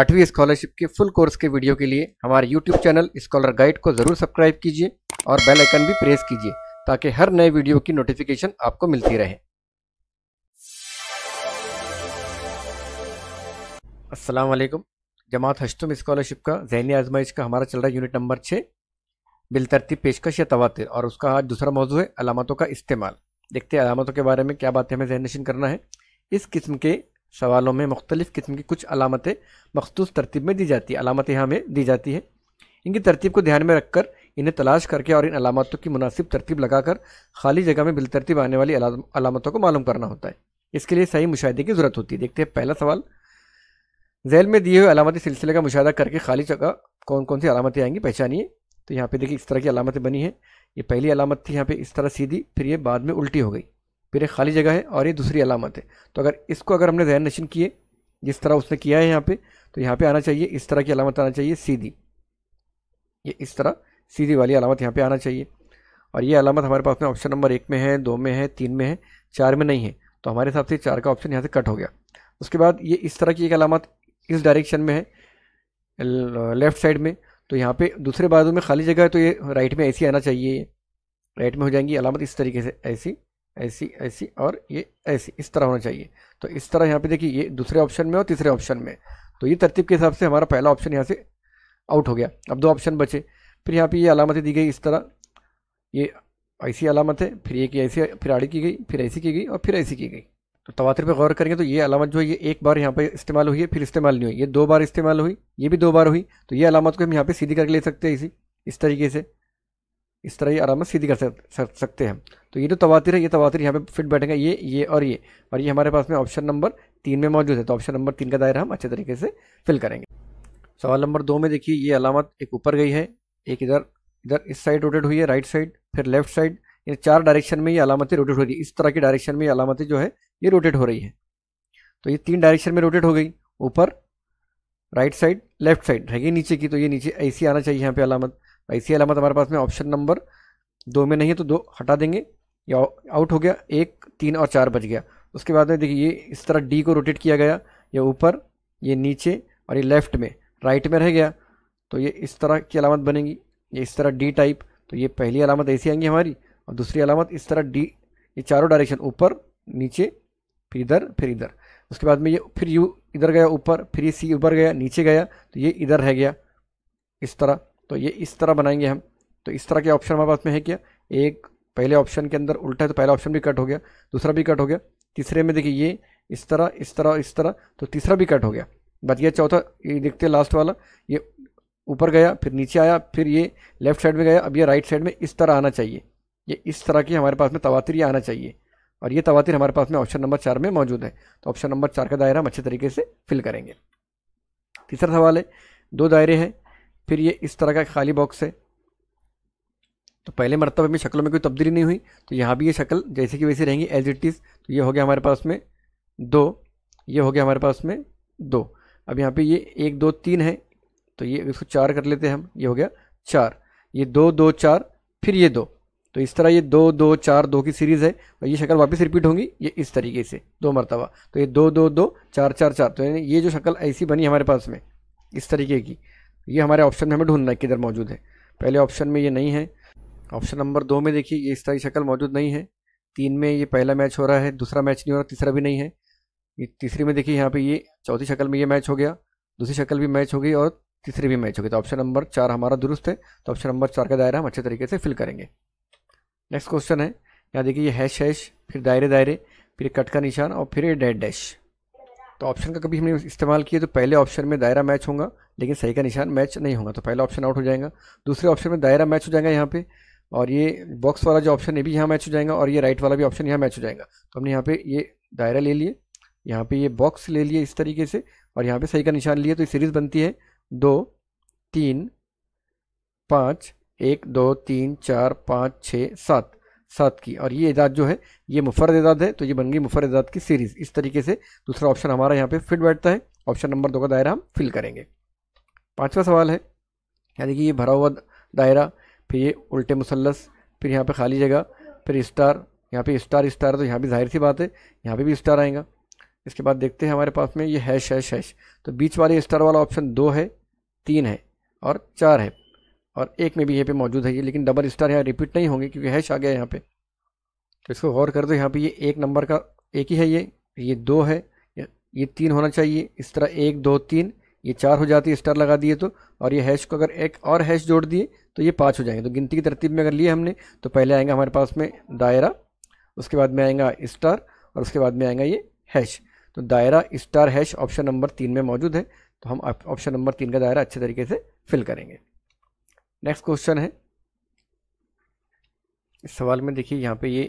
आठवीं स्कॉलरशिप के full course के वीडियो के लिए हमारे यूट्यूब चैनल स्कॉलर गाइड को ज़रूर सब्सक्राइब कीजिए और बेल आइकन भी प्रेस कीजिए ताकि हर नए वीडियो की नोटिफिकेशन आपको मिलती रहे अस्सलाम वालेकुम जमात हस्तुम स्कॉलरशिप का जहनी आजमाइश का हमारा चल रहा है यूनिट नंबर छः बिलतरतीब पेशकश या तवातिर और उसका आज दूसरा मौजू है अलामतों का इस्तेमाल देखते हैं अलामतों के बारे में क्या बातें हमें जहन नशीन करना है इस किस्म के सवालों में मुख्तलिफ़ किस्म की कुछ अलामतें मखसूस तरतीब में दी जाती है अलामतें यहाँ में दी जाती है इनकी तरतीब को ध्यान में रखकर इन्हें तलाश करके और इन अलामतों की मुनासिब तरतीब लगाकर खाली जगह में बिलतरतीब आने वाली अलामतों को मालूम करना होता है इसके लिए सही मुशाहे की ज़रूरत होती है देखते हैं पहला सवाल जैल में दिए हुए अलामती सिलसिले का मुशाह करके खाली जगह कौन कौन सी अलामतें आएंगी पहचानिए तो यहाँ पे देखिए इस तरह की अलामतें बनी हैं ये पहली अलामत थी यहाँ पे इस तरह सीधी फिर ये बाद में उल्टी हो गई फिर एक खाली जगह है और ये दूसरी अलामत है तो अगर इसको अगर हमने जहन नशीन किए जिस तरह उसने किया है यहाँ पे तो यहाँ पे आना चाहिए इस तरह की अलामत आना चाहिए सीधी ये इस तरह सीधी वाली अलामत यहाँ पे आना चाहिए और ये अलामत हमारे पास में ऑप्शन नंबर एक में है दो में है तीन में है चार में नहीं है तो हमारे हिसाब से चार का ऑप्शन यहाँ से कट हो गया उसके बाद ये इस तरह की एक अलामत इस डायरेक्शन में है लेफ़्ट साइड में तो यहाँ पे दूसरे बाजू में खाली जगह है तो ये राइट में ऐसी आना चाहिए राइट में हो जाएंगी अलामत इस तरीके से ऐसी ऐसी ऐसी और ये ऐसी इस तरह होना चाहिए तो इस तरह यहाँ पे देखिए ये दूसरे ऑप्शन में और तीसरे ऑप्शन में तो ये तरतीब के हिसाब से हमारा पहला ऑप्शन यहाँ से आउट हो गया अब दो ऑप्शन बचे फिर यहाँ पे ये अलामतें दी गई इस तरह ये ऐसी अलामत है फिर ये की ऐसी फिर आड़ी की गई फिर ऐसी की गई और फिर ऐसी की गई तो तवातर पर गौर करेंगे तो ये अलामत जो है ये एक बार यहाँ पर इस्तेमाल हुई है फिर इस्तेमाल नहीं हुई ये दो बार इस्तेमाल हुई ये भी दो बार हुई तो ये अलामत को हम यहाँ पर सीधी करके ले सकते हैं इसी इस तरीके से इस तरह ये आराम से सीधी कर सकते हैं तो ये जो तवातिर है ये तवातिर यहाँ पे फिट बैठेगा ये ये और ये और ये हमारे पास में ऑप्शन नंबर तीन में मौजूद है तो ऑप्शन नंबर तीन का दायरा हम अच्छे तरीके से फिल करेंगे सवाल नंबर दो में देखिए ये अलामत एक ऊपर गई है एक इधर इधर इस साइड रोटेट हुई है राइट साइड फिर लेफ्ट साइड इन चार डायरेक्शन में ये अलामतें रोटेट हो रही है इस तरह की डायरेक्शन में ये अलामतें जो है ये रोटेट हो रही है तो ये तीन डायरेक्शन में रोटेट हो गई ऊपर राइट साइड लेफ्ट साइड रहेगी नीचे की तो ये नीचे ऐसी आना चाहिए यहाँ पे अलामत आई सी हमारे पास में ऑप्शन नंबर दो में नहीं है तो दो हटा देंगे या आउट हो गया एक तीन और चार बच गया उसके बाद में देखिए ये इस तरह डी को रोटेट किया गया ये ऊपर ये नीचे और ये लेफ्ट में राइट में रह गया तो ये इस तरह की अलामत बनेगी ये इस तरह डी टाइप तो ये पहली अलामत ऐसी आएंगी हमारी और दूसरी अलामत इस तरह डी ये चारों डायरेक्शन ऊपर नीचे फिर इधर फिर इधर उसके बाद में ये फिर यू इधर गया ऊपर फिर ये सी ऊपर गया नीचे गया तो ये इधर रह गया इस तरह तो ये इस तरह बनाएंगे हम तो इस तरह के ऑप्शन हमारे पास में है क्या एक पहले ऑप्शन के अंदर उल्टा है तो पहला ऑप्शन भी कट हो गया दूसरा भी कट हो गया तीसरे में देखिए ये इस तरह इस तरह इस तरह तो तीसरा भी कट हो गया बट ये चौथा ये देखते हैं लास्ट वाला ये ऊपर गया फिर नीचे आया फिर ये लेफ्ट साइड में गया अब ये राइट साइड में इस तरह आना चाहिए ये इस तरह की हमारे पास में तवातिर ये आना चाहिए और ये तवातिर हमारे पास में ऑप्शन नंबर चार में मौजूद है तो ऑप्शन नंबर चार का दायरा हम अच्छे तरीके से फिल करेंगे तीसरा सवाल है दो दायरे हैं फिर ये इस तरह का खाली बॉक्स है तो पहले मरतबे में शक्लों में कोई तब्दीली नहीं हुई तो यहाँ भी ये शक्ल जैसे कि वैसे रहेंगी एज इट इज़ तो ये हो गया हमारे पास में दो ये हो गया हमारे पास में दो अब यहाँ पे ये एक दो तीन है तो ये इसको चार कर लेते हैं हम ये हो गया चार ये दो दो चार फिर ये दो तो इस तरह ये दो दो चार दो की सीरीज़ है और ये शक्ल वापस रिपीट होंगी ये इस तरीके से दो मरतबा तो ये दो दो दो चार चार चार तो ये जो शक्ल ऐसी बनी हमारे पास में इस तरीके की ये हमारे ऑप्शन में हमें ढूंढना है किधर मौजूद है पहले ऑप्शन में ये नहीं है ऑप्शन नंबर दो में देखिए ये इस तरह की शक्ल मौजूद नहीं है तीन में ये पहला मैच हो रहा है दूसरा मैच नहीं हो रहा तीसरा भी नहीं है ये तीसरी में देखिए यहाँ पे ये चौथी शक्ल में ये मैच हो गया दूसरी शक्ल भी मैच हो गई और तीसरी भी मैच हो गई तो ऑप्शन नंबर चार हमारा दुरुस्त है तो ऑप्शन नंबर चार का दायरा हम अच्छे तरीके से फिल करेंगे नेक्स्ट क्वेश्चन है यहाँ देखिए ये हैश हैश फिर दायरे दायरे फिर कट का निशान और फिर डैश डैश तो ऑप्शन का कभी हमने इस्तेमाल किया तो पहले ऑप्शन में दायरा मैच होगा लेकिन सही का निशान मैच नहीं होगा तो पहला ऑप्शन आउट हो जाएगा दूसरे ऑप्शन में दायरा मैच हो जाएगा यहाँ पे और ये बॉक्स वाला जो ऑप्शन है भी यहाँ मैच हो जाएगा और ये राइट वाला भी ऑप्शन यहाँ मैच हो जाएगा तो हमने यहाँ पे ये दायरा ले लिए यहाँ पे ये बॉक्स ले लिए इस तरीके से और यहाँ पे सही का निशान लिए तो ये सीरीज़ बनती है दो तीन पाँच एक दो तीन चार पाँच छः सात सात की और ये इजाद जो है ये मुफरद इजाद है तो ये बन गई मुफरद इजाद की सीरीज़ इस तरीके से दूसरा ऑप्शन हमारा यहाँ पे फिट बैठता है ऑप्शन नंबर दो का दायरा हम फिल करेंगे पाँचवा सवाल है यानी देखिए ये भरा हुआ दायरा फिर ये उल्टे मुसलस फिर यहाँ पे खाली जगह फिर स्टार यहाँ पे स्टार स्टार तो यहाँ भी जाहिर सी बात है यहाँ पे भी स्टार आएगा इसके बाद देखते हैं हमारे पास में ये हैश हैश हैश तो बीच वाले स्टार वाला ऑप्शन दो है तीन है और चार है और एक में भी यहाँ पर मौजूद है ये लेकिन डबल स्टार यहाँ रिपीट नहीं होंगे क्योंकि हैश आ गया है यहाँ पर तो इसको गौर कर दो यहाँ पर ये एक नंबर का एक ही है ये ये दो है ये तीन होना चाहिए इस तरह एक दो तीन ये चार हो जाती है स्टार लगा दिए तो और ये हैश को अगर एक और हैश जोड़ दिए तो ये पाँच हो जाएंगे तो गिनती की तरतीब में अगर लिए हमने तो पहले आएगा हमारे पास में दायरा उसके बाद में आएगा स्टार और उसके बाद में आएगा ये हैश तो दायरा स्टार हैश ऑप्शन नंबर तीन में मौजूद है तो हम ऑप्शन नंबर तीन का दायरा अच्छे तरीके से फिल करेंगे नेक्स्ट क्वेश्चन है इस सवाल में देखिए यहाँ पे ये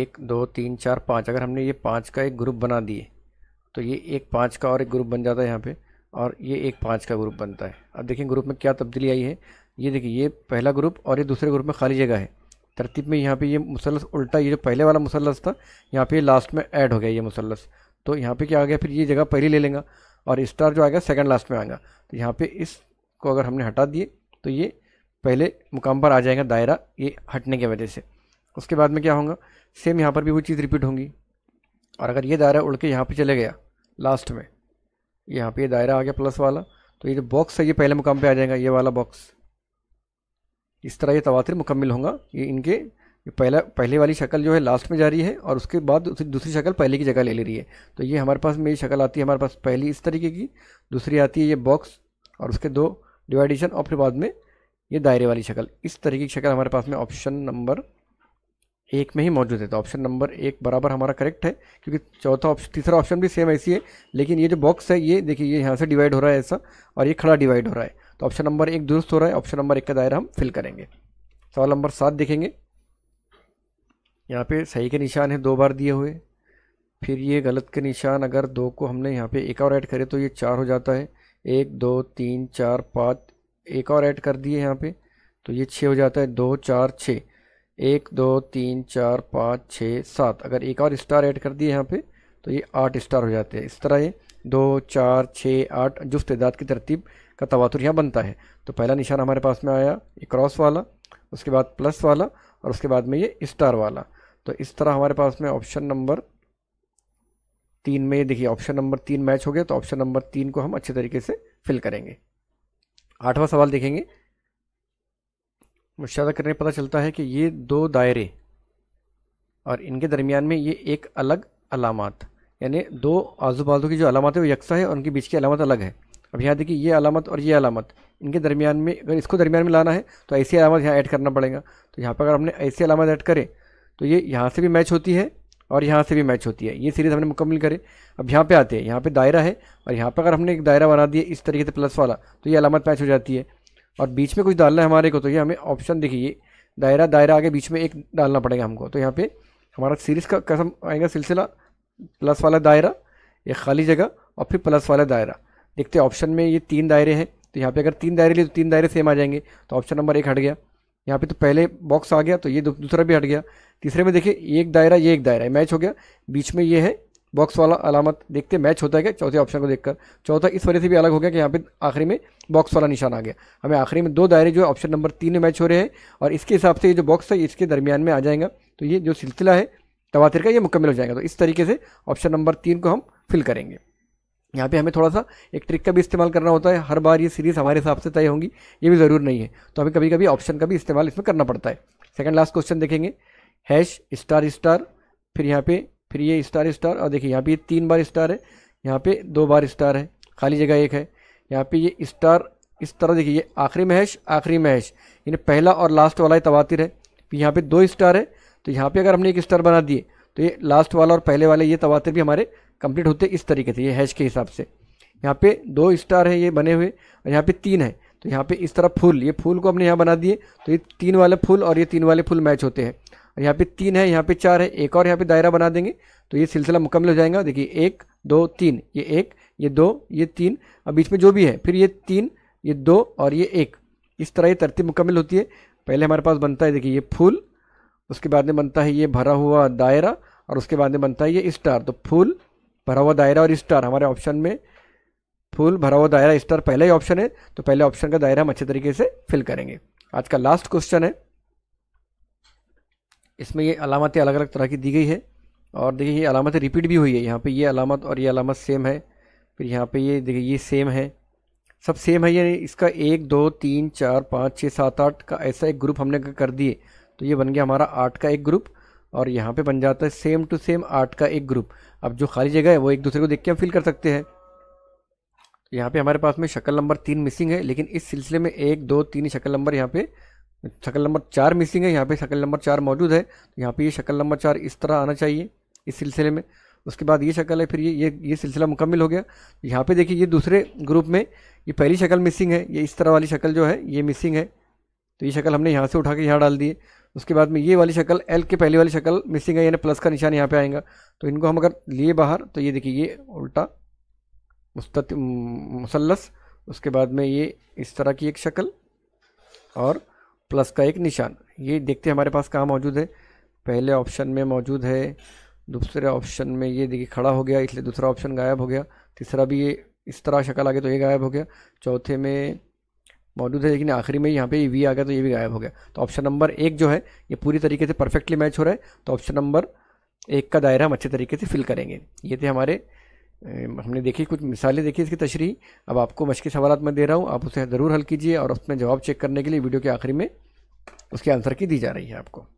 एक दो तीन चार पाँच अगर हमने ये पाँच का एक ग्रुप बना दिए तो ये एक पाँच का और एक ग्रुप बन जाता है यहाँ पर और ये एक पाँच का ग्रुप बनता है अब देखिए ग्रुप में क्या तब्दीली आई है ये देखिए ये पहला ग्रुप और ये दूसरे ग्रुप में खाली जगह है तरतीब में यहाँ पे ये मुसलस उल्टा ये जो पहले वाला मुसलस था यहाँ पे लास्ट में ऐड हो गया ये मुसलस तो यहाँ पे क्या आ गया फिर ये जगह पहली ले लेंगे और स्टार जो आएगा सेकंड लास्ट में आएगा तो यहाँ पे इसको अगर हमने हटा दिए तो ये पहले मुकाम पर आ जाएगा दायरा ये हटने की वजह से उसके बाद में क्या होगा सेम यहाँ पर भी वो चीज़ रिपीट होंगी और अगर ये दायरा उड़ के यहाँ पर चले गया लास्ट में यहाँ पे ये दायरा आ गया प्लस वाला तो ये जो बॉक्स है ये पहले मुकाम पे आ जाएगा ये वाला बॉक्स इस तरह ये तवातिर मुकम्मल होगा ये इनके ये पहला पहले वाली शक्ल जो है लास्ट में जा रही है और उसके बाद दूसरी शक्ल पहले की जगह ले ले रही है तो ये हमारे पास मेरी शक्ल आती है हमारे पास पहली इस तरीके की दूसरी आती है ये बॉक्स और उसके दो डिवाइडेशन और फिर बाद में ये दायरे वाली शक्ल इस तरीके की शक्ल हमारे पास में ऑप्शन नंबर एक में ही मौजूद है तो ऑप्शन नंबर एक बराबर हमारा करेक्ट है क्योंकि चौथा ऑप्शन तीसरा ऑप्शन भी सेम ऐसी है लेकिन ये जो बॉक्स है ये देखिए ये यहाँ से डिवाइड हो रहा है ऐसा और ये खड़ा डिवाइड हो रहा है तो ऑप्शन नंबर एक दुरुस्त हो रहा है ऑप्शन नंबर एक का दायरा हम फिल करेंगे सवाल नंबर सात देखेंगे यहाँ पे सही के निशान है दो बार दिए हुए फिर ये गलत के निशान अगर दो को हमने यहाँ पे एक और ऐड करे तो ये चार हो जाता है एक दो तीन चार पाँच एक और ऐड कर दिए यहाँ पे तो ये छः हो जाता है दो चार छः एक दो तीन चार पाँच छः सात अगर एक और स्टार ऐड कर दिए यहाँ पे तो ये आठ स्टार हो जाते हैं इस तरह ये दो चार छः आठ जुफ्त दाद की तरतीब का तवातुर यहाँ बनता है तो पहला निशान हमारे पास में आया ये क्रॉस वाला उसके बाद प्लस वाला और उसके बाद में ये स्टार वाला तो इस तरह हमारे पास में ऑप्शन नंबर तीन में देखिए ऑप्शन नंबर तीन मैच हो गया तो ऑप्शन नंबर तीन को हम अच्छे तरीके से फिल करेंगे आठवां सवाल देखेंगे मुशाह करने पता चलता है कि ये दो दायरे और इनके दरमियान में ये एक अलग अलामत यानी दो आजू बाजू की जो अलामत है वो यकसा है और उनके बीच की अलामत अलग है अब यहाँ देखिए ये अलामत और ये अलामत इनके दरमियान में अगर इसको दरमियान में लाना है तो ऐसी अलामत यहाँ ऐड करना पड़ेगा तो यहाँ पर अगर हमने ऐसी अलामत ऐड करें तो ये यहाँ से भी मैच होती है और यहाँ से भी मैच होती है ये सीरीज़ हमने मुकम्मल करें अब यहाँ पे आते हैं यहाँ पे दायरा है और यहाँ पर अगर हमने एक दायरा बना दिया इस तरीके से प्लस वाला तो ये अलामत मैच हो जाती है और बीच में कुछ डालना है हमारे को तो ये हमें ऑप्शन देखिए दायरा दायरा आगे बीच में एक डालना पड़ेगा हमको तो यहाँ पे हमारा सीरीज का कसम आएगा सिलसिला प्लस वाला दायरा एक खाली जगह और फिर प्लस वाला दायरा देखते ऑप्शन में ये तीन दायरे हैं तो यहाँ पे अगर तीन दायरे लिए तो तीन दायरे सेम आ जाएंगे तो ऑप्शन नंबर एक हट गया यहाँ पे तो पहले बॉक्स आ गया तो ये दूसरा भी हट गया तीसरे में देखिए एक दायरा ये एक दायरा मैच हो गया बीच में ये है बॉक्स वाला अलामत देखते मैच होता है क्या चौथे ऑप्शन को देखकर चौथा इस वजह से भी अलग हो गया कि यहाँ पे आखिरी में बॉक्स वाला निशान आ गया हमें आखिरी में दो दायरे जो है ऑप्शन नंबर तीन में मैच हो रहे हैं और इसके हिसाब से ये जो बॉक्स है इसके दरमियान में आ जाएगा तो ये जो सिलसिला है तवातिर का ये मुकम्मल हो जाएगा तो इस तरीके से ऑप्शन नंबर तीन को हम फिल करेंगे यहाँ पे हमें थोड़ा सा एक ट्रिक का भी इस्तेमाल करना होता है हर बार ये सीरीज़ हमारे हिसाब से तय होंगी ये भी ज़रूर नहीं है तो हमें कभी कभी ऑप्शन का भी इस्तेमाल इसमें करना पड़ता है सेकंड लास्ट क्वेश्चन देखेंगे हैश स्टार स्टार फिर यहाँ पे फिर ये स्टार स्टार और देखिए यहाँ पे तीन बार स्टार है यहाँ पे दो बार स्टार है खाली जगह एक है यहाँ पे ये स्टार इस तरह देखिए ये आखिरी महश आखिरी महेश यानी पहला और लास्ट वाला ही तवातिर है फिर यहाँ पे दो स्टार है तो यहाँ पे अगर हमने एक स्टार बना दिए तो ये लास्ट वाला और पहले वाले ये तवातिर भी हमारे कंप्लीट होते इस तरीके से ये हैश के हिसाब से यहाँ पे दो स्टार है ये बने हुए और यहाँ पे तीन है तो यहाँ पे इस तरह फूल ये फूल को हमने यहाँ बना दिए तो ये तीन वाले फूल और ये तीन वाले फूल मैच होते हैं यहाँ पे तीन है यहाँ पे चार है एक और यहाँ पे दायरा बना देंगे तो ये सिलसिला मुकम्मल हो जाएगा देखिए एक दो तीन ये एक ये दो ये तीन और बीच में जो भी है फिर ये तीन ये दो और ये एक इस तरह ये तरतीब मुकम्मल होती है पहले हमारे पास बनता है देखिए ये फूल उसके बाद में बनता है ये भरा हुआ दायरा और उसके बाद में बनता है ये स्टार तो फूल भरा हुआ दायरा और स्टार हमारे ऑप्शन में फूल भरा हुआ दायरा स्टार पहला ही ऑप्शन है तो पहले ऑप्शन का दायरा हम अच्छे तरीके से फिल करेंगे आज का लास्ट क्वेश्चन है इसमें ये अलामतें अलग अलग तरह की दी गई है और देखिए ये अलामतें रिपीट भी हुई है यहाँ पे ये अलामत और ये अलामत सेम है फिर यहाँ पे ये देखिए ये सेम है सब सेम है ये इसका एक दो तीन चार पाँच छः सात आठ का ऐसा एक ग्रुप हमने कर दिए तो ये बन गया हमारा आठ का एक ग्रुप और यहाँ पर बन जाता है सेम टू सेम आठ का एक ग्रुप अब जो खाली जगह है वो एक दूसरे को देख के हम फिल कर सकते हैं यहाँ पे हमारे पास में शक्ल नंबर तीन मिसिंग है लेकिन इस सिलसिले में एक दो तीन शक्ल नंबर यहाँ पे शक्ल नंबर चार मिसिंग है यहाँ पे शक्ल नंबर चार मौजूद है तो यहाँ पे ये शक्ल नंबर चार इस तरह आना चाहिए इस सिलसिले में उसके बाद ये शक्ल है फिर ये ये ये सिलसिला मुकम्मल हो गया यहाँ पे देखिए ये दूसरे ग्रुप में ये पहली शक्ल मिसिंग है ये इस तरह वाली शक्ल जो है ये मिसिंग है तो ये शक्ल हमने यहाँ से उठा के यहाँ डाल दिए उसके बाद में ये वाली शक्ल एल के पहली वाली शक्ल मिसिंग है यानी प्लस का निशान यहाँ पर आएगा तो इनको हम अगर लिए बाहर तो ये देखिए ये उल्टा मुसलस उसके बाद में ये इस तरह की एक शक्ल और प्लस का एक निशान ये देखते हमारे पास कहाँ मौजूद है पहले ऑप्शन में मौजूद है दूसरे ऑप्शन में ये देखिए खड़ा हो गया इसलिए दूसरा ऑप्शन गायब हो गया तीसरा भी ये इस तरह शक्ल आ गया तो ये गायब हो गया चौथे में मौजूद है लेकिन आखिरी में यहाँ पे ये e वी आ गया तो ये भी गायब हो गया तो ऑप्शन नंबर एक जो है ये पूरी तरीके से परफेक्टली मैच हो रहा है तो ऑप्शन नंबर एक का दायरा हम अच्छे तरीके से फिल करेंगे ये थे हमारे हमने देखी कुछ मिसालें देखी इसकी तशरी अब आपको मशक़ी सवाल मैं दे रहा हूँ आप उसे ज़रूर हल कीजिए और उसमें जवाब चेक करने के लिए वीडियो के आखिरी में उसके आंसर की दी जा रही है आपको